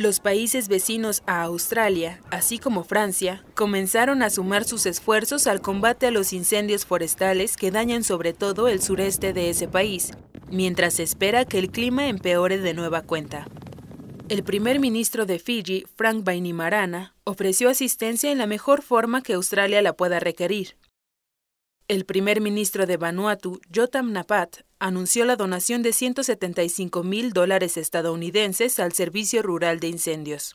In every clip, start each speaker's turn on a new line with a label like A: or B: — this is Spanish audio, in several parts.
A: Los países vecinos a Australia, así como Francia, comenzaron a sumar sus esfuerzos al combate a los incendios forestales que dañan sobre todo el sureste de ese país, mientras se espera que el clima empeore de nueva cuenta. El primer ministro de Fiji, Frank Bainimarana, ofreció asistencia en la mejor forma que Australia la pueda requerir, el primer ministro de Vanuatu, Jotam Napat, anunció la donación de 175 mil dólares estadounidenses al Servicio Rural de Incendios.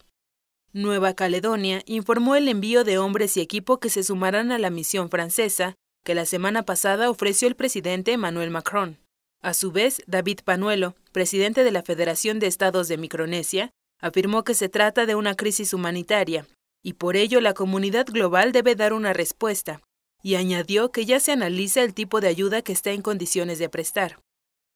A: Nueva Caledonia informó el envío de hombres y equipo que se sumarán a la misión francesa que la semana pasada ofreció el presidente Emmanuel Macron. A su vez, David Panuelo, presidente de la Federación de Estados de Micronesia, afirmó que se trata de una crisis humanitaria y por ello la comunidad global debe dar una respuesta y añadió que ya se analiza el tipo de ayuda que está en condiciones de prestar.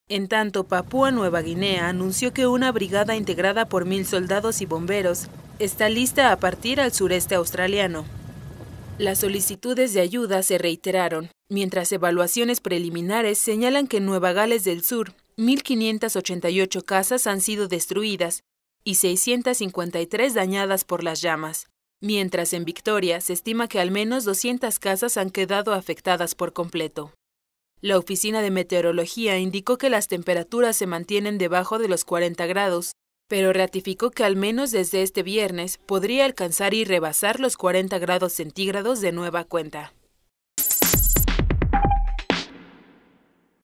A: En tanto, Papúa Nueva Guinea anunció que una brigada integrada por mil soldados y bomberos está lista a partir al sureste australiano. Las solicitudes de ayuda se reiteraron, mientras evaluaciones preliminares señalan que en Nueva Gales del Sur, 1.588 casas han sido destruidas y 653 dañadas por las llamas mientras en Victoria se estima que al menos 200 casas han quedado afectadas por completo. La Oficina de Meteorología indicó que las temperaturas se mantienen debajo de los 40 grados, pero ratificó que al menos desde este viernes podría alcanzar y rebasar los 40 grados centígrados de nueva cuenta.